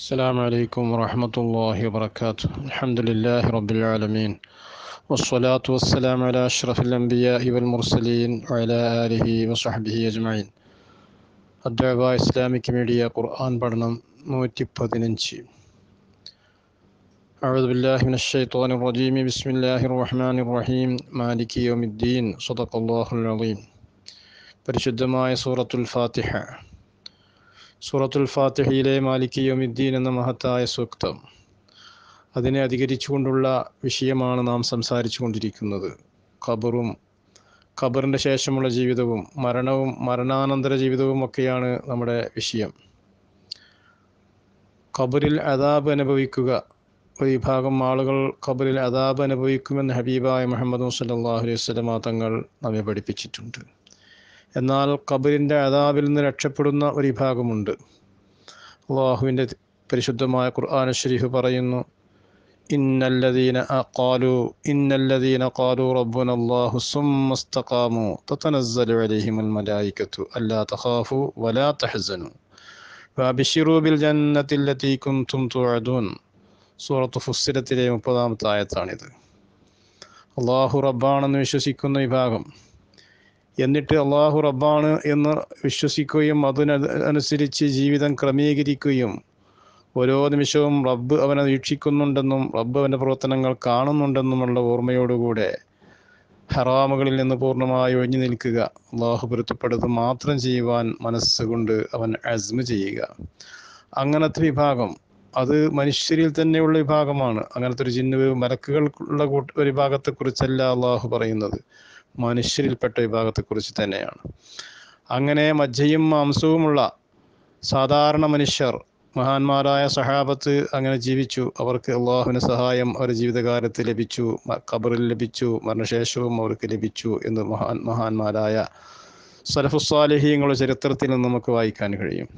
السلام عليكم ورحمة الله وبركاته الحمد لله رب العالمين والصلاة والسلام على أشرف الأنبياء والمرسلين وعلى آله وصحبه أجمعين الدعوة إسلامي ميديا قرآن برنم نوتي أعوذ بالله من الشيطان الرجيم بسم الله الرحمن الرحيم مالك يوم الدين صدق الله العظيم പരിശുദ്ധമായ سورة الفاتحة സൂറത്തുൽ ഫാത്തിഹയിലെ മാലിക് യോമിദ്ദീൻ എന്ന മഹത്തായ സൂക്തം അതിനെ അധികരിച്ചുകൊണ്ടുള്ള വിഷയമാണ് നാം സംസാരിച്ചു കൊണ്ടിരിക്കുന്നത് ഖബറും ഖബറിൻ്റെ ശേഷമുള്ള ജീവിതവും മരണവും മരണാനന്തര ജീവിതവും ഒക്കെയാണ് നമ്മുടെ വിഷയം ഖബറിൽ അതാബ് അനുഭവിക്കുക ഒരു വിഭാഗം ആളുകൾ ഖബറിൽ അതാബ് അനുഭവിക്കുമെന്ന് ഹബീബായ മുഹമ്മദ് മുസല്ലാഹു അലൈഹി തങ്ങൾ നമ്മെ പഠിപ്പിച്ചിട്ടുണ്ട് എന്നാൽ കബറിൻ്റെ അതാവിൽ നിന്ന് രക്ഷപ്പെടുന്ന ഒരു വിഭാഗമുണ്ട് അള്ളാഹുവിൻ്റെ പരിശുദ്ധമായ ഖുർആൻ ഷരീഫ് പറയുന്നു ഇന്നല്ലദീന അഖാലു ഇന്നല്ലദീന ഖാലു റബ്ബുന അല്ലാഹു സുമ്മസ്തഖാമു തതനസ്സലു അലൈഹിമുൽ മലായികത്തു അല്ലാ തഖാഫു വലാ തഹ്സനു വബിശിറു ബിൽ ജന്നത്തി അല്ലതി കുൻതും തുഅദൂൻ സൂറത്ത് ഫുസ്സിലത്തിലെ മുപ്പതാമത്തെ ആയത്താണിത് അള്ളാഹു റബ്ബാണെന്ന് വിശ്വസിക്കുന്ന വിഭാഗം എന്നിട്ട് അള്ളാഹു റബ്ബാണ് എന്ന് വിശ്വസിക്കുകയും അതിന് അനുസരിച്ച് ജീവിതം ക്രമീകരിക്കുകയും ഓരോ നിമിഷവും റബ്ബ് അവനെ വീക്ഷിക്കുന്നുണ്ടെന്നും റബ്ബ് അവൻ്റെ പ്രവർത്തനങ്ങൾ കാണുന്നുണ്ടെന്നുമുള്ള ഓർമ്മയോടുകൂടെ ഹറാമുകളിൽ നിന്ന് പൂർണ്ണമായി ഒഴിഞ്ഞു നിൽക്കുക അള്ളാഹു പൊരുത്തപ്പെടുത്ത് മാത്രം ചെയ്യുവാൻ മനസ്സുകൊണ്ട് അവൻ അസ്മ ചെയ്യുക അങ്ങനത്തെ വിഭാഗം അത് മനുഷ്യരിൽ തന്നെയുള്ള വിഭാഗമാണ് അങ്ങനത്തെ ഒരു ചിഹ്ന മരക്കുകൾ ഉള്ള കൂട്ട വിഭാഗത്തെക്കുറിച്ചല്ല അള്ളാഹു പറയുന്നത് മനുഷ്യരിൽപ്പെട്ട വിഭാഗത്തെക്കുറിച്ച് തന്നെയാണ് അങ്ങനെ മജ്ജയും മാംസവുമുള്ള സാധാരണ മനുഷ്യർ മഹാന്മാരായ സഹാബത്ത് അങ്ങനെ ജീവിച്ചു അവർക്ക് അള്ളാഹുവിന് സഹായം അവരുടെ ജീവിതകാലത്ത് ലഭിച്ചു ഖബറിൽ ലഭിച്ചു മരണശേഷവും അവർക്ക് ലഭിച്ചു എന്ന് മഹാൻ മഹാന്മാരായ സലഫുസ്വാലഹീങ്ങളുടെ ചരിത്രത്തിൽ നിന്ന് നമുക്ക് വായിക്കാൻ കഴിയും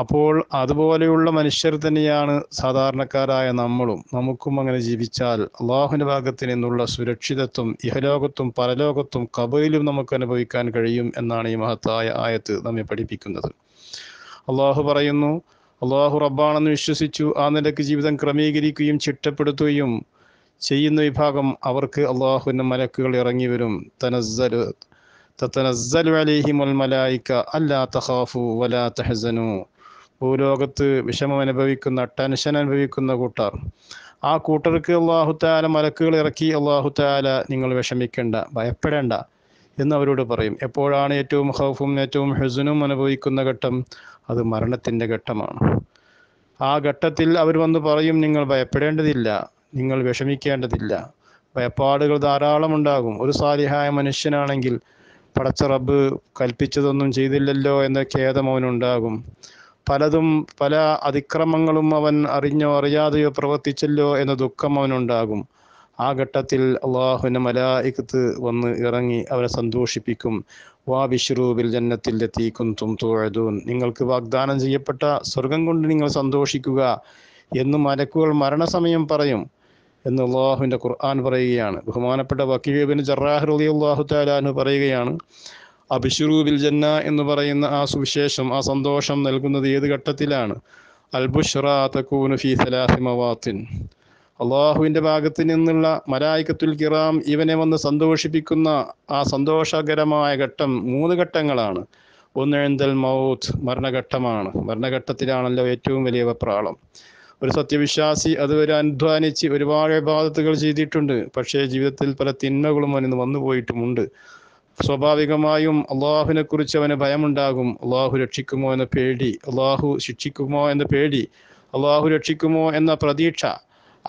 അപ്പോൾ അതുപോലെയുള്ള മനുഷ്യർ തന്നെയാണ് സാധാരണക്കാരായ നമ്മളും നമുക്കും അങ്ങനെ ജീവിച്ചാൽ അള്ളാഹുവിൻ്റെ ഭാഗത്ത് നിന്നുള്ള സുരക്ഷിതത്വം ഇഹലോകത്തും പരലോകത്തും കബയിലും നമുക്ക് അനുഭവിക്കാൻ കഴിയും എന്നാണ് ഈ മഹത്തായ ആയത്ത് നമ്മെ പഠിപ്പിക്കുന്നത് അള്ളാഹു പറയുന്നു അള്ളാഹു റബ്ബാണെന്ന് വിശ്വസിച്ചു ആ നിലയ്ക്ക് ജീവിതം ക്രമീകരിക്കുകയും ചിട്ടപ്പെടുത്തുകയും ചെയ്യുന്ന വിഭാഗം അവർക്ക് അള്ളാഹുവിൻ്റെ മലക്കുകൾ ഇറങ്ങി വരും തനസ് തത്തനസ്സലു അലൈഹിമുൽ മലായിക അല്ലാ തഹാഫു വലാ തഹസനു ഭൂലോകത്ത് വിഷമം അനുഭവിക്കുന്ന ടെൻഷൻ അനുഭവിക്കുന്ന കൂട്ടർ ആ കൂട്ടർക്ക് അള്ളാഹുത്താല മലക്കുകൾ ഇറക്കി അള്ളാഹുത്താല നിങ്ങൾ വിഷമിക്കേണ്ട ഭയപ്പെടേണ്ട എന്ന് അവരോട് പറയും എപ്പോഴാണ് ഏറ്റവും ഹൗഫും ഏറ്റവും ഹെസുനും അനുഭവിക്കുന്ന ഘട്ടം അത് മരണത്തിൻ്റെ ഘട്ടമാണ് ആ ഘട്ടത്തിൽ അവർ വന്ന് പറയും നിങ്ങൾ ഭയപ്പെടേണ്ടതില്ല നിങ്ങൾ വിഷമിക്കേണ്ടതില്ല ഭയപ്പാടുകൾ ധാരാളം ഉണ്ടാകും ഒരു സാലിഹായ മനുഷ്യനാണെങ്കിൽ പടച്ച റബ്ബ് കൽപ്പിച്ചതൊന്നും ചെയ്തില്ലല്ലോ എന്ന ഖേദം അവനുണ്ടാകും പലതും പല അതിക്രമങ്ങളും അവൻ അറിഞ്ഞോ അറിയാതെയോ പ്രവർത്തിച്ചല്ലോ എന്ന ദുഃഖം അവനുണ്ടാകും ആ ഘട്ടത്തിൽ അള്ളാഹുവിൻ്റെ മലായിക്കത്ത് വന്ന് ഇറങ്ങി അവരെ സന്തോഷിപ്പിക്കും വാ ബിഷ്റൂബിൽ ജന്നത്തിൽ എത്തിക്കും തോഴതൂൻ നിങ്ങൾക്ക് വാഗ്ദാനം ചെയ്യപ്പെട്ട സ്വർഗം കൊണ്ട് നിങ്ങൾ സന്തോഷിക്കുക എന്ന് മലക്കുകൾ മരണസമയം പറയും എന്ന് അള്ളാഹുവിൻ്റെ ഖുർആൻ പറയുകയാണ് ബഹുമാനപ്പെട്ട വക്കീബിൻ ജറാഹ് റലി അള്ളാഹു താലാഹു പറയുകയാണ് അബിഷുറൂബിൽ ജന്ന എന്ന് പറയുന്ന ആ സുവിശേഷം ആ സന്തോഷം നൽകുന്നത് ഏത് ഘട്ടത്തിലാണ് അൽബുഷ്റ അള്ളാഹുവിൻ്റെ ഭാഗത്ത് നിന്നുള്ള മലായിക്കത്തുൽ കിറാം ഇവനെ വന്ന് സന്തോഷിപ്പിക്കുന്ന ആ സന്തോഷകരമായ ഘട്ടം മൂന്ന് ഘട്ടങ്ങളാണ് ഒന്ന് എഴുന്തൽ മൗത്ത് മരണഘട്ടമാണ് മരണഘട്ടത്തിലാണല്ലോ ഏറ്റവും വലിയ വെപ്രാളം ഒരു സത്യവിശ്വാസി അതുവരെ അധ്വാനിച്ച് ഒരുപാട് ബാധത്തുകൾ ചെയ്തിട്ടുണ്ട് പക്ഷേ ജീവിതത്തിൽ പല തിന്മകളും അവനിന്ന് പോയിട്ടുമുണ്ട് സ്വാഭാവികമായും കുറിച്ച് അവന് ഭയമുണ്ടാകും അള്ളാഹു രക്ഷിക്കുമോ എന്ന പേടി അള്ളാഹു ശിക്ഷിക്കുമോ എന്ന പേടി അള്ളാഹു രക്ഷിക്കുമോ എന്ന പ്രതീക്ഷ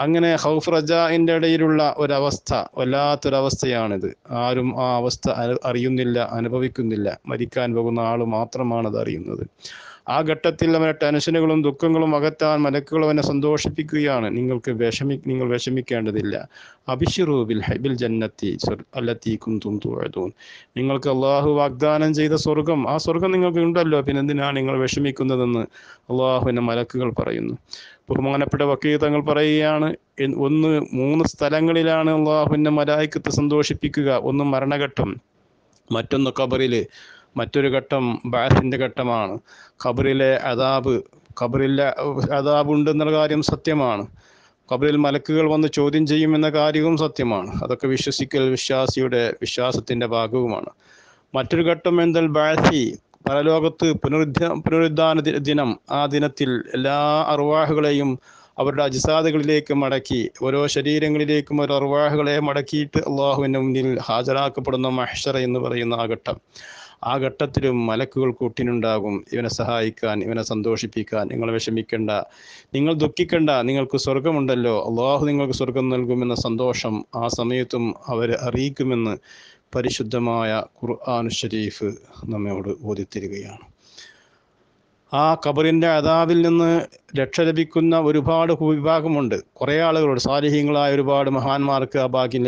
അങ്ങനെ ഹൗഫ് റജാഇൻ്റെ ഇടയിലുള്ള ഒരവസ്ഥ വല്ലാത്തൊരവസ്ഥയാണിത് ആരും ആ അവസ്ഥ അറിയുന്നില്ല അനുഭവിക്കുന്നില്ല മരിക്കാൻ പോകുന്ന ആൾ മാത്രമാണ് അത് അറിയുന്നത് ആ ഘട്ടത്തിൽ അവന്റെ ടെൻഷനുകളും ദുഃഖങ്ങളും അകറ്റാൻ മലക്കുകൾ അവനെ സന്തോഷിപ്പിക്കുകയാണ് നിങ്ങൾക്ക് വിഷമി നിങ്ങൾ വിഷമിക്കേണ്ടതില്ല അബിഷിറു ബിൽ ജന്നത്തി അല്ല തീക്കും തുഴതൂൻ നിങ്ങൾക്ക് അള്ളാഹു വാഗ്ദാനം ചെയ്ത സ്വർഗം ആ സ്വർഗം നിങ്ങൾക്ക് ഉണ്ടല്ലോ പിന്നെ എന്തിനാണ് നിങ്ങൾ വിഷമിക്കുന്നതെന്ന് അള്ളാഹുവിൻ്റെ മലക്കുകൾ പറയുന്നു ബഹുമാനപ്പെട്ട വക്കീൽ തങ്ങൾ പറയുകയാണ് ഒന്ന് മൂന്ന് സ്ഥലങ്ങളിലാണ് അള്ളാഹുവിൻ്റെ മലായിക്കത്ത് സന്തോഷിപ്പിക്കുക ഒന്ന് മരണഘട്ടം മറ്റൊന്ന് കബറിൽ മറ്റൊരു ഘട്ടം ബാസിൻ്റെ ഘട്ടമാണ് ഖബറിലെ അതാബ് ഖബറിലെ എന്നുള്ള കാര്യം സത്യമാണ് ഖബറിൽ മലക്കുകൾ വന്ന് ചോദ്യം ചെയ്യുമെന്ന കാര്യവും സത്യമാണ് അതൊക്കെ വിശ്വസിക്കൽ വിശ്വാസിയുടെ വിശ്വാസത്തിൻ്റെ ഭാഗവുമാണ് മറ്റൊരു ഘട്ടം എന്തൽ ബാസി പരലോകത്ത് പുനരുദ്ധ പുനരുദ്ധാന ദിനം ആ ദിനത്തിൽ എല്ലാ അറുവാഹുകളെയും അവരുടെ അജിസാദുകളിലേക്ക് മടക്കി ഓരോ ശരീരങ്ങളിലേക്കും ഓരോ അറുവാഹുകളെ മടക്കിയിട്ട് അള്ളാഹുവിൻ്റെ മുന്നിൽ ഹാജരാക്കപ്പെടുന്ന മഹ്ഷറ എന്ന് പറയുന്ന ആ ഘട്ടം ആ ഘട്ടത്തിലും മലക്കുകൾ കൂട്ടിനുണ്ടാകും ഇവനെ സഹായിക്കാൻ ഇവനെ സന്തോഷിപ്പിക്കാൻ നിങ്ങൾ വിഷമിക്കേണ്ട നിങ്ങൾ ദുഃഖിക്കേണ്ട നിങ്ങൾക്ക് സ്വർഗമുണ്ടല്ലോ അള്ളാഹു നിങ്ങൾക്ക് സ്വർഗം നൽകുമെന്ന സന്തോഷം ആ സമയത്തും അവരെ അറിയിക്കുമെന്ന് പരിശുദ്ധമായ ഖുർആൻ ഷരീഫ് നമ്മയോട് ഓതിത്തരികയാണ് ആ കബറിൻ്റെ അതാവിൽ നിന്ന് രക്ഷ ലഭിക്കുന്ന ഒരുപാട് വിഭാഗമുണ്ട് കുറേ ആളുകളുണ്ട് സാലിഹ്യങ്ങളായ ഒരുപാട് മഹാന്മാർക്ക് ആ ഭാഗ്യം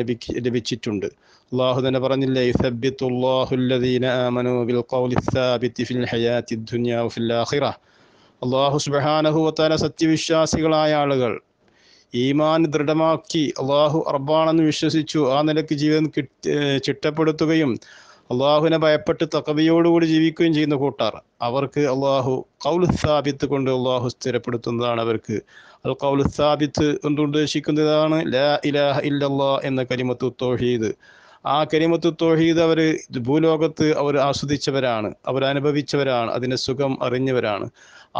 ലഭിച്ചിട്ടുണ്ട് അള്ളാഹു തന്നെ പറഞ്ഞില്ലേ അള്ളാഹു സുബാനഹുവത്താല സത്യവിശ്വാസികളായ ആളുകൾ ഈമാൻ ദൃഢമാക്കി അള്ളാഹു അർബാണെന്ന് വിശ്വസിച്ചു ആ നിലയ്ക്ക് ജീവിതം ചിട്ടപ്പെടുത്തുകയും അള്ളാഹുവിനെ ഭയപ്പെട്ട് തകവിയോടുകൂടി ജീവിക്കുകയും ചെയ്യുന്ന കൂട്ടാർ അവർക്ക് അള്ളാഹു കൗലുസ്ഥാപിത്ത് കൊണ്ട് അള്ളാഹു സ്ഥിരപ്പെടുത്തുന്നതാണ് അവർക്ക് അൽ കൗലുസ്ഥാപിത്ത് കൊണ്ട് ഉദ്ദേശിക്കുന്നതാണ് ലാ ഇലാഹ ഇല്ലല്ലാ എന്ന കരിമത്ത് തോഹീദ് ആ കരിമത്ത് തോഹീദ് അവർ ഭൂലോകത്ത് അവർ ആസ്വദിച്ചവരാണ് അവർ അനുഭവിച്ചവരാണ് അതിൻ്റെ സുഖം അറിഞ്ഞവരാണ്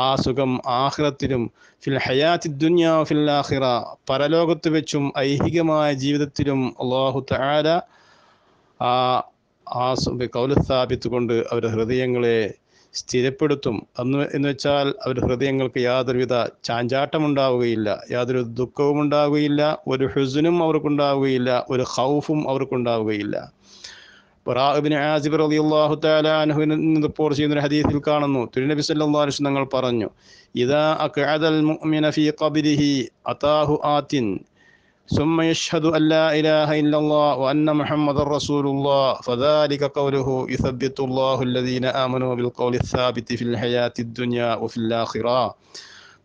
ആ സുഖം ആഹ്റത്തിലും ഫിൽ ഹയാത്തി ദുന്യാ ഫിൽ ആഹിറ പരലോകത്ത് വെച്ചും ഐഹികമായ ജീവിതത്തിലും അള്ളാഹു താര ആ ആ കൗലസ്ഥാപിത്തുകൊണ്ട് അവരുടെ ഹൃദയങ്ങളെ സ്ഥിരപ്പെടുത്തും അന്ന് എന്ന് വെച്ചാൽ അവരുടെ ഹൃദയങ്ങൾക്ക് യാതൊരുവിധ ചാഞ്ചാട്ടമുണ്ടാവുകയില്ല യാതൊരു ദുഃഖവും ഉണ്ടാവുകയില്ല ഒരു ഹുസുനും അവർക്കുണ്ടാവുകയില്ല ഒരു ഹൗഫും അവർക്കുണ്ടാവുകയില്ല റാബിന് ആസിബ് അലി അള്ളാഹു താല അനുഹുവിന് റിപ്പോർട്ട് ചെയ്യുന്ന ഒരു ഹദീസിൽ കാണുന്നു തിരുനബി സല്ലാ അലിസ് തങ്ങൾ പറഞ്ഞു ഇതാ അൽ മുഅ്മിന ഫീ ഖബരിഹി അതാഹു ആതിൻ ثم يشهد أن لا إله إلا الله وأن محمد رسول الله فذلك قوله يثبت الله الذين آمنوا بالقول الثابت في الحياة الدنيا وفي الآخرة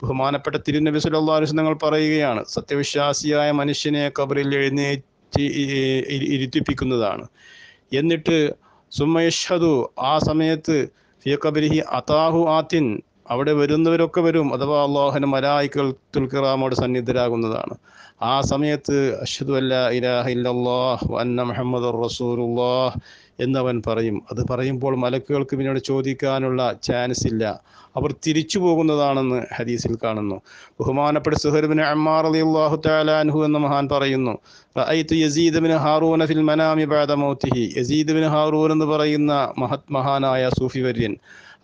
ബഹുമാനപ്പെട്ട തിരുനബി സല്ലല്ലാഹു അലൈഹി തങ്ങൾ പറയുകയാണ് സത്യവിശ്വാസിയായ മനുഷ്യനെ കബറിൽ എഴുന്നേറ്റ് ഇരുത്തിപ്പിക്കുന്നതാണ് എന്നിട്ട് സുമയഷതു ആ സമയത്ത് ഫിയ കബരിഹി അതാഹു ആത്തിൻ അവിടെ വരുന്നവരൊക്കെ വരും അഥവാ അള്ളാഹുന മലായിക്കൾ തുൽക്കിറാമോട് സന്നിധരാകുന്നതാണ് ആ സമയത്ത് അഷദ് അല്ല ഇലാഹ ഇല്ലാഹ് എന്നവൻ പറയും അത് പറയുമ്പോൾ മലക്കുകൾക്ക് പിന്നീട് ചോദിക്കാനുള്ള ചാൻസ് ഇല്ല അവർ തിരിച്ചു പോകുന്നതാണെന്ന് ഹദീസിൽ കാണുന്നു ബഹുമാനപ്പെട്ട സുഹൃബിന് അമ്മാർ അലി അള്ളാഹു താലാൻഹു എന്ന മഹാൻ പറയുന്നു റഅയ്തു യസീദ് ബിൻ ഹാറൂന ഫിൽ മനാമി ബഅദ മൗതിഹി യസീദ് ബിൻ ഹാറൂൻ എന്ന് പറയുന്ന മഹത് മഹാനായ സൂഫി വര്യൻ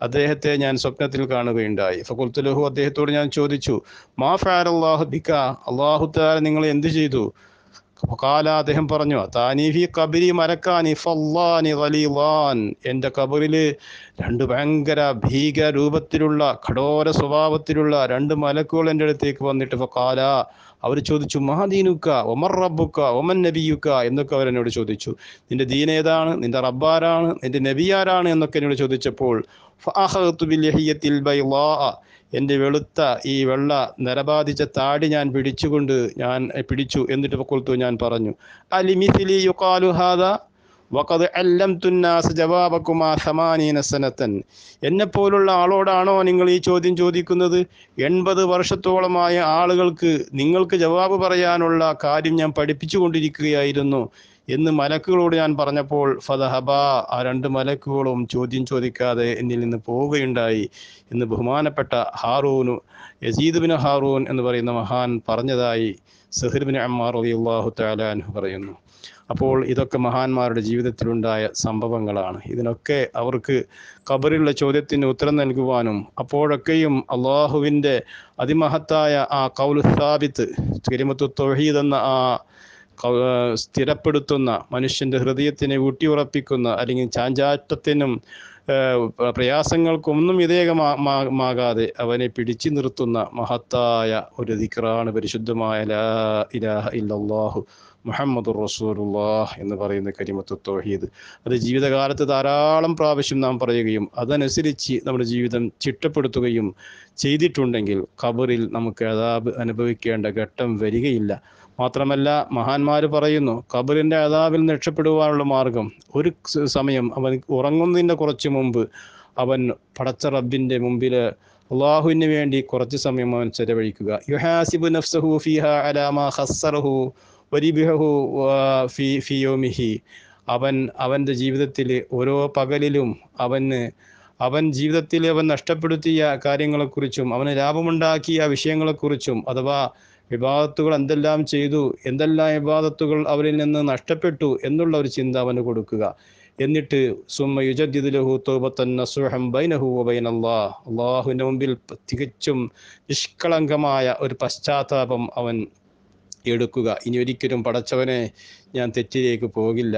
അദ്ദേഹത്തെ ഞാൻ സ്വപ്നത്തിൽ കാണുകയുണ്ടായി ഫക്കുൽത്തുലഹു അദ്ദേഹത്തോട് ഞാൻ ചോദിച്ചു മാ ഫാൻ അള്ളാഹു ബിക്ക അള്ളാഹു താല നിങ്ങളെ എന്ത് ചെയ്തു ഫക്കാല അദ്ദേഹം പറഞ്ഞു താനീഫി കബിരി മരക്കാനി ഫല്ലാനി ഖലീലാൻ എൻ്റെ കബറിൽ രണ്ട് ഭയങ്കര ഭീകര രൂപത്തിലുള്ള കഠോര സ്വഭാവത്തിലുള്ള രണ്ട് മലക്കുകൾ എൻ്റെ അടുത്തേക്ക് വന്നിട്ട് കാല അവർ ചോദിച്ചു മഹാദീനുക്ക ഒമർ റബ്ബുക്ക ഒമൻ നബിയുക്ക എന്നൊക്കെ എന്നോട് ചോദിച്ചു നിന്റെ ദീൻ ഏതാണ് നിന്റെ റബ്ബാരാണ് നിന്റെ നബിയാരാണ് എന്നൊക്കെ എന്നോട് ചോദിച്ചപ്പോൾ എൻ്റെ വെളുത്ത ഈ വെള്ള നരബാധിച്ച താടി ഞാൻ പിടിച്ചുകൊണ്ട് ഞാൻ പിടിച്ചു എന്നിട്ട് കൊളുത്തു ഞാൻ പറഞ്ഞു അലിമിസിലി യുക്കാലുഹാദ വക്കത് അല്ലം തുന്നാസ് ആ സമാനീന സനത്തൻ എന്നെപ്പോലുള്ള ആളോടാണോ നിങ്ങൾ ഈ ചോദ്യം ചോദിക്കുന്നത് എൺപത് വർഷത്തോളമായ ആളുകൾക്ക് നിങ്ങൾക്ക് ജവാബ് പറയാനുള്ള കാര്യം ഞാൻ പഠിപ്പിച്ചു കൊണ്ടിരിക്കുകയായിരുന്നു എന്ന് മലക്കുകളോട് ഞാൻ പറഞ്ഞപ്പോൾ ഫതഹബ ആ രണ്ട് മലക്കുകളും ചോദ്യം ചോദിക്കാതെ എന്നിൽ നിന്ന് പോവുകയുണ്ടായി എന്ന് ബഹുമാനപ്പെട്ട ഹാറൂനു യസീദ് ബിൻ ഹാറൂൻ എന്ന് പറയുന്ന മഹാൻ പറഞ്ഞതായി സഹിർബിൻ അമ്മാർ അലി അള്ളാഹു താലാൻഹു പറയുന്നു അപ്പോൾ ഇതൊക്കെ മഹാന്മാരുടെ ജീവിതത്തിലുണ്ടായ സംഭവങ്ങളാണ് ഇതിനൊക്കെ അവർക്ക് കബറിലുള്ള ചോദ്യത്തിന് ഉത്തരം നൽകുവാനും അപ്പോഴൊക്കെയും അള്ളാഹുവിൻ്റെ അതിമഹത്തായ ആ കൗലു സ്ഥാപിത്ത് തിരുമത്തു തൊഹീദ് എന്ന ആ സ്ഥിരപ്പെടുത്തുന്ന മനുഷ്യൻ്റെ ഹൃദയത്തിനെ ഊട്ടിയുറപ്പിക്കുന്ന അല്ലെങ്കിൽ ചാഞ്ചാറ്റത്തിനും പ്രയാസങ്ങൾക്കൊന്നും വിധേയകമാകാതെ അവനെ പിടിച്ചു നിർത്തുന്ന മഹത്തായ ഒരു ദിക്റാണ് പരിശുദ്ധമായ ലാ ഇലാഹ ഇല്ലാഹു മുഹമ്മദ് റസൂലുല്ലാഹ് എന്ന് പറയുന്ന കരിമത്ത് തോഹീദ് അത് ജീവിതകാലത്ത് ധാരാളം പ്രാവശ്യം നാം പറയുകയും അതനുസരിച്ച് നമ്മുടെ ജീവിതം ചിട്ടപ്പെടുത്തുകയും ചെയ്തിട്ടുണ്ടെങ്കിൽ ഖബറിൽ നമുക്ക് അതാബ് അനുഭവിക്കേണ്ട ഘട്ടം വരികയില്ല മാത്രമല്ല മഹാന്മാർ പറയുന്നു ഖബറിൻ്റെ അതാബിൽ രക്ഷപ്പെടുവാനുള്ള മാർഗം ഒരു സമയം അവൻ ഉറങ്ങുന്നതിൻ്റെ കുറച്ച് മുമ്പ് അവൻ പടച്ച റബ്ബിൻ്റെ മുമ്പിൽ അള്ളാഹുവിന് വേണ്ടി കുറച്ച് സമയം അവൻ ചെലവഴിക്കുക യുഹാസിബു നഫ്സഹു ഫിഹ അലാമ ഹസ്സറഹു വരിബിഹു ഫിയോമിഹി അവൻ അവൻ്റെ ജീവിതത്തിൽ ഓരോ പകലിലും അവന് അവൻ ജീവിതത്തിൽ അവൻ നഷ്ടപ്പെടുത്തിയ കാര്യങ്ങളെക്കുറിച്ചും അവന് ലാഭമുണ്ടാക്കിയ വിഷയങ്ങളെക്കുറിച്ചും അഥവാ വിവാദത്തുകൾ എന്തെല്ലാം ചെയ്തു എന്തെല്ലാം വിവാദത്തുകൾ അവരിൽ നിന്ന് നഷ്ടപ്പെട്ടു എന്നുള്ള ഒരു ചിന്ത അവന് കൊടുക്കുക എന്നിട്ട് സുമ ബൈനഹു അള്ളാഹുവിൻ്റെ മുമ്പിൽ തികച്ചും നിഷ്കളങ്കമായ ഒരു പശ്ചാത്താപം അവൻ എടുക്കുക ഇനി ഒരിക്കലും പടച്ചവനെ ഞാൻ തെറ്റിലേക്ക് പോകില്ല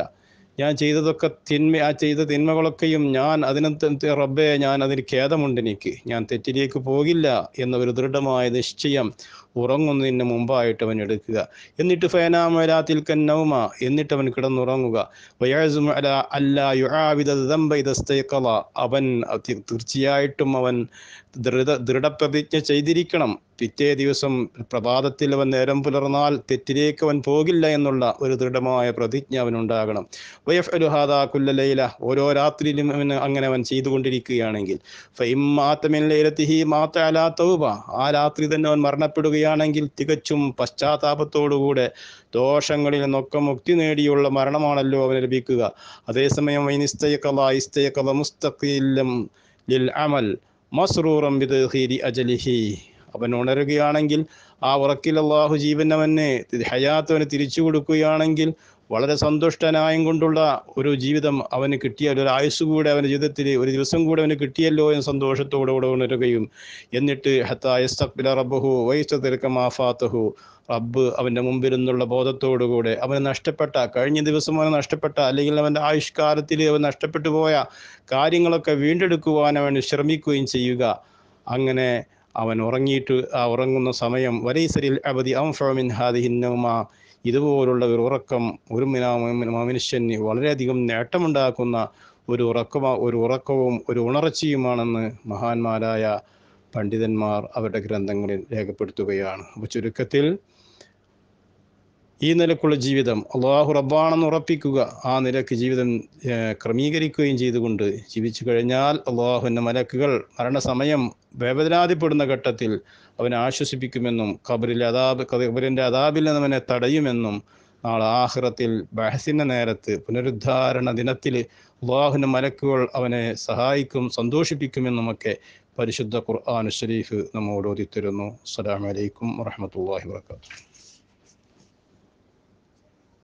ഞാൻ ചെയ്തതൊക്കെ തിന്മ ആ ചെയ്ത തിന്മകളൊക്കെയും ഞാൻ അതിന് റബ്ബെ ഞാൻ അതിന് ഖേദമുണ്ട് എനിക്ക് ഞാൻ തെറ്റിലേക്ക് പോകില്ല എന്ന ഒരു ദൃഢമായ നിശ്ചയം ഉറങ്ങുന്നതിന് മുമ്പായിട്ട് അവൻ എടുക്കുക എന്നിട്ട് ഫേനാമലാത്തിൽ കന്നൗമ എന്നിട്ട് അവൻ കിടന്നുറങ്ങുക അവൻ തീർച്ചയായിട്ടും അവൻ ദൃഢ ദൃഢപ്രതിജ്ഞ ചെയ്തിരിക്കണം പിറ്റേ ദിവസം പ്രഭാതത്തിൽ അവൻ നേരം പുലർന്നാൽ തെറ്റിലേക്ക് അവൻ പോകില്ല എന്നുള്ള ഒരു ദൃഢമായ പ്രതിജ്ഞ അവനുണ്ടാകണം വയഫ് അലുഹാദ കുല്ലലൈല ഓരോ രാത്രിയിലും അവന് അങ്ങനെ അവൻ ചെയ്തുകൊണ്ടിരിക്കുകയാണെങ്കിൽ ഫൈമാത്തമിൻലയിലത്തിഹി മാത്ത അലാ തൗബ ആ രാത്രി തന്നെ അവൻ മരണപ്പെടുകയാണെങ്കിൽ തികച്ചും പശ്ചാത്താപത്തോടുകൂടെ ദോഷങ്ങളിൽ നിന്നൊക്കെ മുക്തി നേടിയുള്ള മരണമാണല്ലോ അവന് ലഭിക്കുക അതേസമയം വൈനിസ്തയക്കല ഇസ്തയക്കല മുസ്തഖില്ലം ലിൽ അമൽ മസ്രൂറം വിദഹീരി അജലിഹി അവൻ ഉണരുകയാണെങ്കിൽ ആ ഉറക്കിൽ അള്ളാഹു ജീവനവനെ ഹയാത്തവന് തിരിച്ചു കൊടുക്കുകയാണെങ്കിൽ വളരെ സന്തുഷ്ടനായും കൊണ്ടുള്ള ഒരു ജീവിതം അവന് കിട്ടിയാൽ ഒരു ആയുസ് കൂടെ അവൻ്റെ ജീവിതത്തിൽ ഒരു ദിവസം കൂടെ അവന് കിട്ടിയല്ലോ എന്ന സന്തോഷത്തോടെ കൂടെ ഉണരുകയും എന്നിട്ട് ഹത്തായസ്തഖ്ബില റബ്ബഹു വൈസ്ത തിരക്കമാഫാത്തഹു റബ്ബ് അവൻ്റെ മുമ്പിൽ നിന്നുള്ള ബോധത്തോടുകൂടെ അവന് നഷ്ടപ്പെട്ട കഴിഞ്ഞ ദിവസം അവന് നഷ്ടപ്പെട്ട അല്ലെങ്കിൽ അവൻ്റെ ആയുഷ്കാലത്തിൽ അവൻ നഷ്ടപ്പെട്ടു പോയ കാര്യങ്ങളൊക്കെ വീണ്ടെടുക്കുവാൻ അവൻ ശ്രമിക്കുകയും ചെയ്യുക അങ്ങനെ അവൻ ഉറങ്ങിയിട്ട് ആ ഉറങ്ങുന്ന സമയം വലൈസരിൽ അബദി അംഫമിൻ ഹാദിഹിൻ നൗമ ഇതുപോലുള്ള ഒരു ഉറക്കം ഒരു മനുഷ്യന് വളരെയധികം നേട്ടമുണ്ടാക്കുന്ന ഒരു ഉറക്ക ഒരു ഉറക്കവും ഒരു ഉണർച്ചയുമാണെന്ന് മഹാന്മാരായ പണ്ഡിതന്മാർ അവരുടെ ഗ്രന്ഥങ്ങളിൽ രേഖപ്പെടുത്തുകയാണ് അപ്പോൾ ചുരുക്കത്തിൽ ഈ നിലക്കുള്ള ജീവിതം അള്ളാഹു റബ്ബാണെന്ന് ഉറപ്പിക്കുക ആ നിലക്ക് ജീവിതം ക്രമീകരിക്കുകയും ചെയ്തുകൊണ്ട് ജീവിച്ചു കഴിഞ്ഞാൽ അള്ളാഹുവിൻ്റെ മലക്കുകൾ മരണസമയം വേവനാതിപ്പെടുന്ന ഘട്ടത്തിൽ അവനെ ആശ്വസിപ്പിക്കുമെന്നും ഖബറിലെ അതാബ് ഖബറിൻ്റെ അതാബിൽ നിന്ന് അവനെ തടയുമെന്നും നാളെ ആഹ്റത്തിൽ ബഹസിൻ്റെ നേരത്ത് പുനരുദ്ധാരണ ദിനത്തിൽ അള്ളാഹുവിൻ്റെ മലക്കുകൾ അവനെ സഹായിക്കും സന്തോഷിപ്പിക്കുമെന്നുമൊക്കെ പരിശുദ്ധ ഖുർആൻ ഷരീഫ് നമ്മോട് ഓതിത്തരുന്നു അസ്സലാമലൈക്കും വറഹമത്തല്ലാഹി വാത്തു